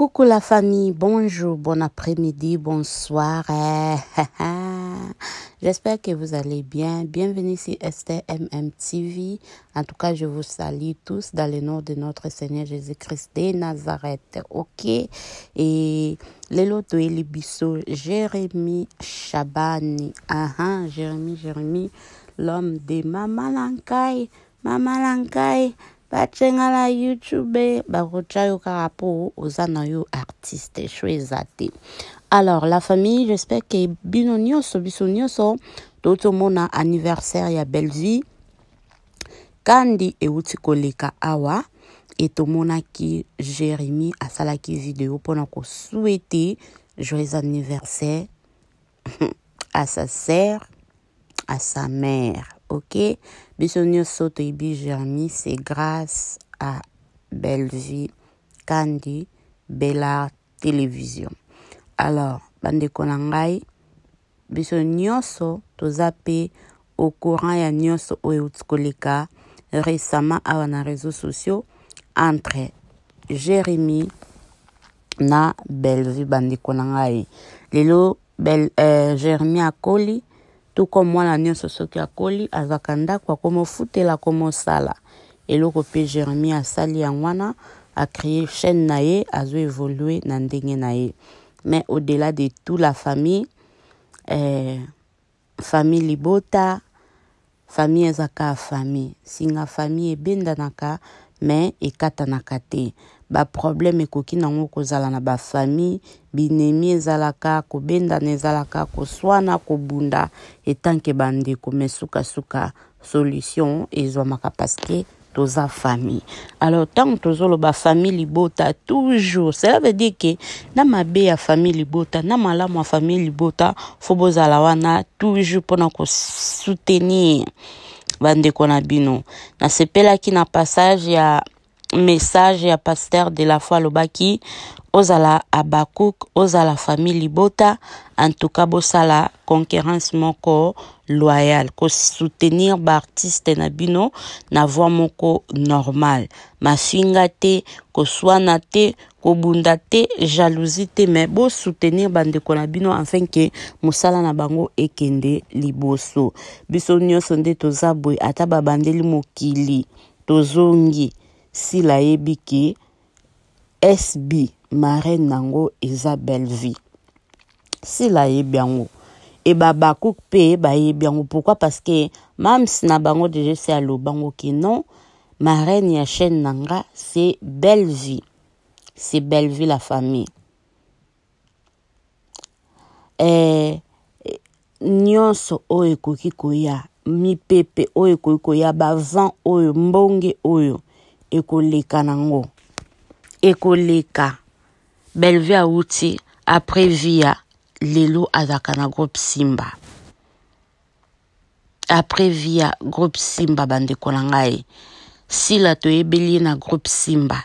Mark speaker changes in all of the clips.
Speaker 1: Coucou la famille, bonjour, bon après-midi, bonsoir. J'espère que vous allez bien. Bienvenue sur Esther TV. En tout cas, je vous salue tous dans le nom de notre Seigneur Jésus-Christ de Nazareth. Ok? Et Lelo lot bisous, Jérémy Chabani. Ah uh Jérémy, Jérémy, l'homme de Mama Lankai batshengela youtube bakutya yo ka rapport oza na yo artiste so eza te alors la famille j'espère ke bino nyonso biso nyonso mon anniversaire ya belle vie kandi euti koleka awa e tomonaki jérémi asalaki video mpona souhaiter joyeux anniversaire à sa sœur à sa mère. Ok? Bisogno soto ibijami, c'est grâce à vie. Candy, Bella Télévision. Alors, bande konangai, bisogno so zapé. au courant ya nyoso oeutsukoleka récemment à un réseau sociaux entre Jérémy na Belvi bande konangai. Lilo. bel, Jeremy euh, Jérémy akoli, to comme mwana nyonso soki akoli azwaka ndako akoma ofutela akoma osala eloko mpe jeremie asali yango wana acréer chaîne na ye azwa évolue na ndenge na ye mais au delà de tout la famille eh, famille libota famille ezaka famille singa famille ebendanaka mais ekatanaka te baproblème ekoki nango kozala na bafamille binemi ezalaka kobendana ezalaka koswana kobunda etanke bandeko me sukasuka solution ezwamaka parceke toza famille alors ntango tozoloba famille libota toujours cela veut dire ke na mabe ya famille libota na malamu ya famille libota fo bozala wana toujours mpona kosoutenir bandeko na bino nasepelaki na passage ya message ya paster de la foi alobaki ozala abakuk ozala famille libota antuka bosala concurrence moko loyal kosoutenir baartiste na bino na voi moko normal mafinga te koswana te kobunda te jalousie te me bosoutenir bandeko na bino afin ke mosala na bango ekende liboso biso nyonso nde toza boye ata babandeli mokili tozongi sila ayebi ke sb marraine nango eza bellevie sila ayebi yango e eh babakuk mpe bayebi yango pourkui parce que mams na bango deja se alobango ke non marraine ya chaîne na nga c'est bellevie c'est bellevie la famille eh, nyonso oyo ekoki koya mipepe oyo ekoki koya bavent oyo mbonge oyo ekolekanango ekoleka belve awuti apres via lelo azalaka na groupe simba apres via groupe simba bandeko na ngai sila toyebeli ye na groupe simba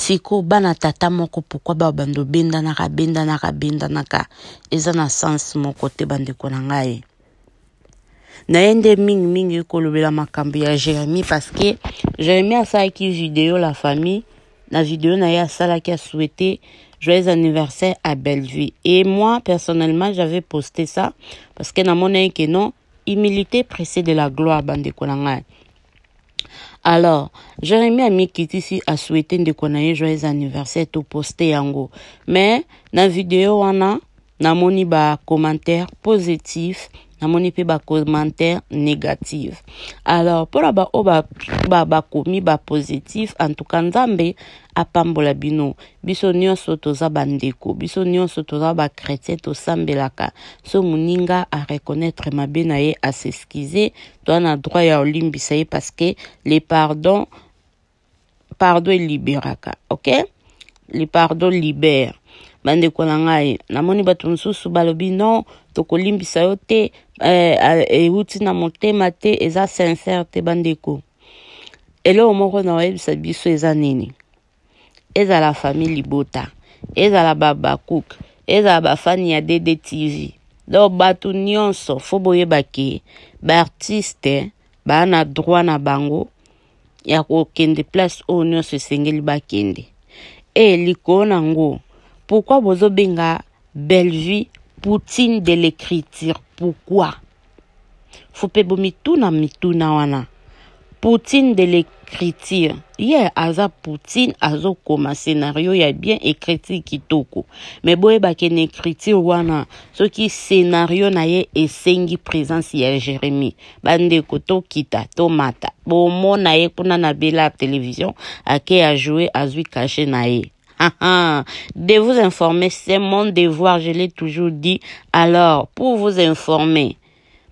Speaker 1: sikoyo bana tata moko pourkui ba bando bendanaka bendanaka bendanaka eza na sens moko te bandeko na ngai naende mingimingi kolobela makambo ya jérémi parceke jérémi asalaki video la famille na vidéo na qui a souhaité joyeux anniversaire à bellevue et moi personnellement j'avais posté ça parce que na ye que non humilité de la gloire bandeko na ngai alors jérémi amikitisi souhaité ndeko na ye joyeux anniversaire toposte yango mais na video wana namoni commentaire positif namoni ba commentaire négative alors la ba oba ba, ba bapositif en tout cas apambola bino biso nyonso zabande bandeko biso nyonso toza bakretien sambelaka. so moninga a reconnaître na ye aseskize toza na droit ya olimbisa ye que le pardon pardon libéraka ok le pardon libère. bandeko na ngai namoni bato mosusu balobi non tokolimbisa yo te euti eh, na motema te eza sincere te bandeko eloko moko na oyebisa biso eza nini ezala famille libota ezala babakuk ezala bafani ya dd tv donc bato nyonso fo boyeba ke baartiste baa na droit na bango ya kokende place oyo nyonso esengeli bakende e likolo nango pourkui bozobenga bellevie poutine de l'écriture. Pourquoi fupebo mituna mituna wana poutine de l'écriture hier yeah, aza poutine koma scénario ya bien écriture kitoko me ba na écriture wana ki scénario na ye esengi présence ya bande koto kita tomata bomona ye kuna na bela télévision ake joue azwi caché na ye ah, ah. de vous informer, c'est mon devoir, je l'ai toujours dit. Alors, pour vous informer,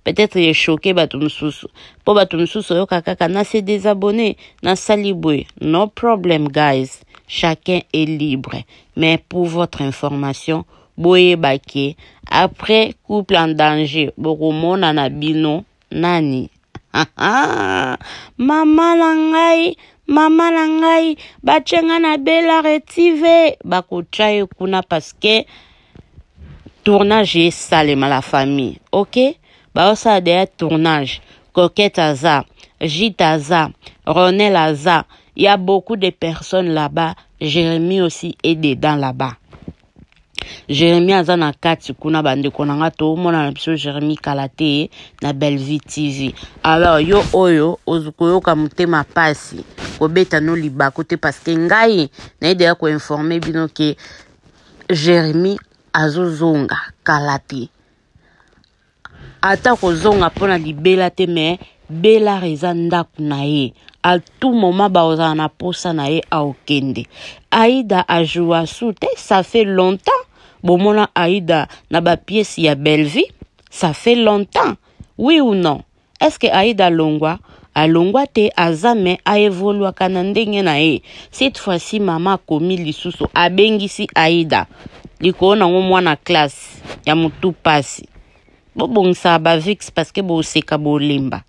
Speaker 1: peut-être est choqué batumsusu. Pour batumsusu yo kakaka na des abonnés. na saliboué. No problem, guys. Chacun est libre. Mais pour votre information, boye baké. Après, couple en danger, boromo nanabino, nani. Ah, maman, maman, mama na ngai batie ngai na bela retive bakotia ye kuna parceke tournage ma la famille ok baosala deya tournage coquette aza Jit aza ronel aza il y a beaucoup de personnes là-bas jérémie aussi est dedans là-bas Jérémie aza na kati kuna bandeko na nga toomona na biso Jérémie kala te na vie tv alors yo oyo ka motema pasi liba libako te que ngai a koinforme bino ke jeremi azozonga kala ata kozonga mpona libela te me belare eza ndako na ye tout moma ba na posa na ye aokende aida ajoua joua te ça fait longtemps bomona aida na a ya vie ça fait longtemps oui ou non est ce que aida longwa alongwa te aza me aevoluaka na ndenge na ye cette fois-ci mama akomi lisusu abengisi aida likolo nango mwana classe ya motu mpasi bobongisaka bavix parceke boseka bolemba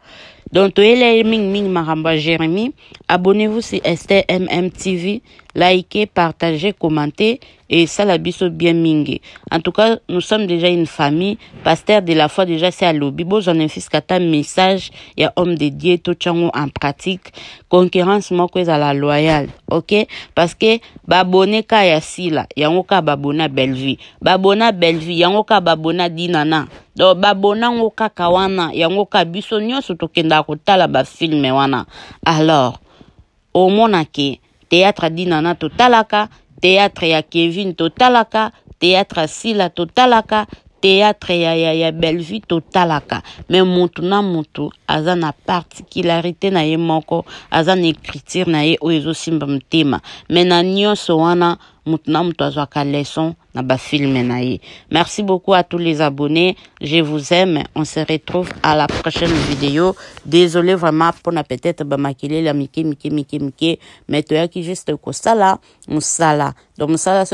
Speaker 1: donc toyeleli mingimingi makambo ya jérémi abonnez-vous sur si esther mm tv likez, partagez, commentez et ça la biso bien mingi. En tout cas, nous sommes déjà une famille. Pasteur de la foi déjà c'est à lobby. fait un message y a homme dédié tout chango en pratique. Concurrence moi à la loyale. OK Parce que babonné ka ya y a ka babona belle vie. Babona belle vie, a ka babona dinana. Donc babona Kawana. kawana. y yango ka biso kenda tokenda la ba film wana. Alors, au monake théâtre dinana totalaka théâtre ya kevin totalaka théâtre ya sila totalaka théâtre ya, ya, ya bellevue totalaka me motu na motu aza na particularité na ye moko aza na écriture na ye oyo ezosimba motema me na nyonso wana mutuna mutu ka leson na ba filme na ye merci beaucoup à tous les abonnés je vous aime on se retrouve à la prochaine vidéo désolé vraiment pour mpona peut-être bamakelele la miki miki miki miki mais toi qui juste kosala mosala donc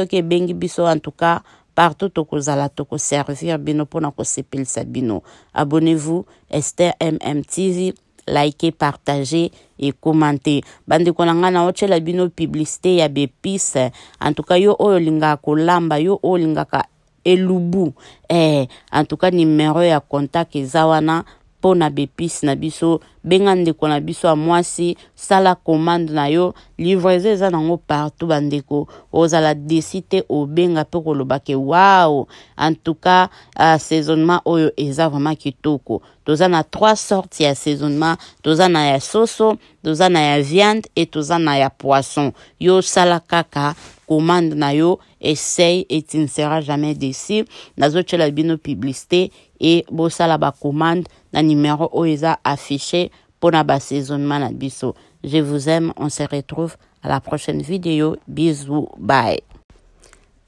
Speaker 1: qui est bengi biso en tout cas partout tokozala servir bino mpona kosepelisa bino abonnez-vous esther mm tv like partage e komante bandeko na ngai na otyela bino publicité ya bepice antuka yo oyo olingaka kolamba yo oyo olingaka elubu eh, antuka nimero ya contact eza wana mpo na na biso benga ndeko na biso ya mwasi sala commande na yo livraison eza nango partout bandeko ozala desi te obenga mpe koloba en tout cas, assaisonnement euh, oyo eza vraiment kitoko toza na trois sortes ya assaisonnement toza na ya soso toza na ya viande et toza na ya poisson yo sala kaka commande na yo essaye et tu ne seras jamais déçu nazotyela bino publicité e bosala commande. La numéro affiché pour affiché pour la la biso je vous aime on se retrouve à la prochaine vidéo bisous bye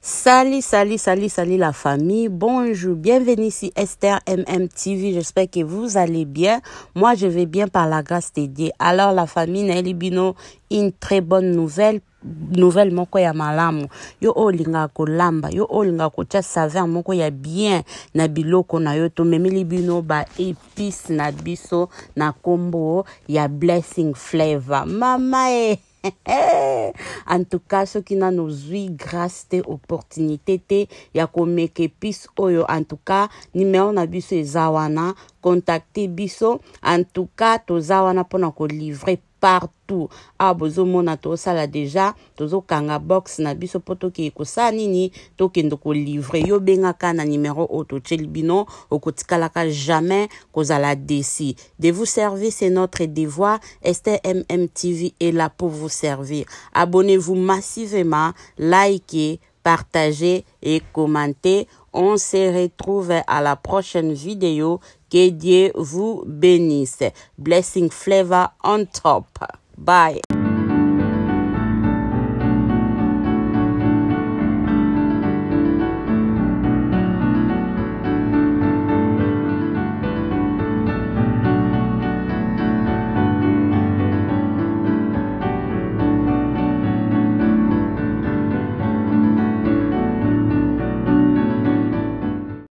Speaker 1: Salut, salut, salut, salut la famille. Bonjour, bienvenue ici Esther MM TV. J'espère que vous allez bien. Moi, je vais bien par la grâce de Dieu. Alors, la famille libino, une très bonne nouvelle nouvelle moko ya malamu yo olinga oh, ko yo olinga ko kotia moko ya bien na biloko na yo tomemeli bino baépice na biso na combo ya blessing flavor mama eh en tout cas qui nous eu grâce tes opportunité te ya komeka oyo oh en tout cas on na biso zawana. zawana. biso en tout cas zawana pour nous livrer partout mona to sala deja kanga box na biso ki ko sa nini tokende livre. yo bengaka na numéro auto chelbino. bino okotikalaka jamais kozala desi de vous servir c'est notre devoir STM MMTV est là pour vous servir abonnez-vous massivement likez partagez et commentez on se retrouve à la prochaine vidéo que Dieu vous bénisse. Blessing Flavor on top. Bye.